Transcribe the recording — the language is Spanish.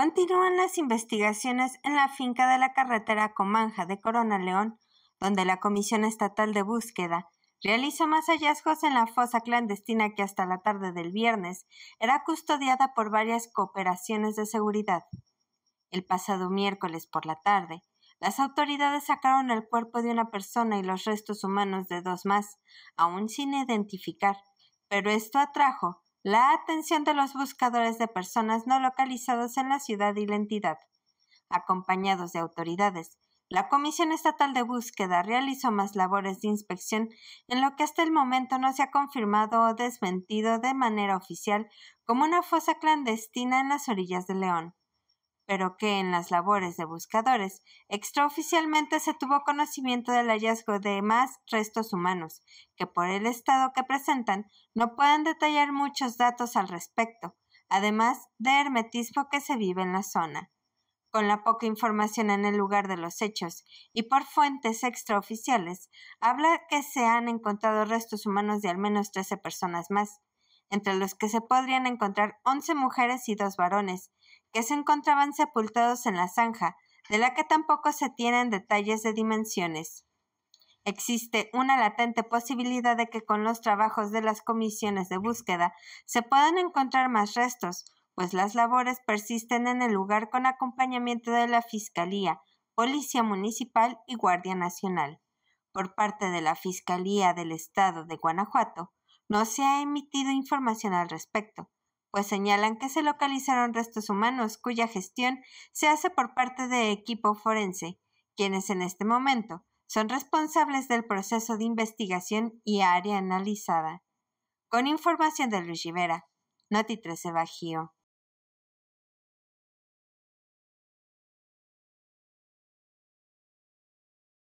Continúan las investigaciones en la finca de la carretera Comanja de Corona León, donde la Comisión Estatal de Búsqueda realizó más hallazgos en la fosa clandestina que hasta la tarde del viernes era custodiada por varias cooperaciones de seguridad. El pasado miércoles por la tarde, las autoridades sacaron el cuerpo de una persona y los restos humanos de dos más, aún sin identificar, pero esto atrajo la atención de los buscadores de personas no localizadas en la ciudad y la entidad. Acompañados de autoridades, la Comisión Estatal de Búsqueda realizó más labores de inspección en lo que hasta el momento no se ha confirmado o desmentido de manera oficial como una fosa clandestina en las orillas de León pero que en las labores de buscadores extraoficialmente se tuvo conocimiento del hallazgo de más restos humanos, que por el estado que presentan no pueden detallar muchos datos al respecto, además de hermetismo que se vive en la zona. Con la poca información en el lugar de los hechos y por fuentes extraoficiales, habla que se han encontrado restos humanos de al menos 13 personas más, entre los que se podrían encontrar once mujeres y dos varones, que se encontraban sepultados en la zanja, de la que tampoco se tienen detalles de dimensiones. Existe una latente posibilidad de que con los trabajos de las comisiones de búsqueda se puedan encontrar más restos, pues las labores persisten en el lugar con acompañamiento de la Fiscalía, Policía Municipal y Guardia Nacional. Por parte de la Fiscalía del Estado de Guanajuato, no se ha emitido información al respecto, pues señalan que se localizaron restos humanos cuya gestión se hace por parte de equipo forense, quienes en este momento son responsables del proceso de investigación y área analizada. Con información de Luis Rivera, Noti 13 Bajío.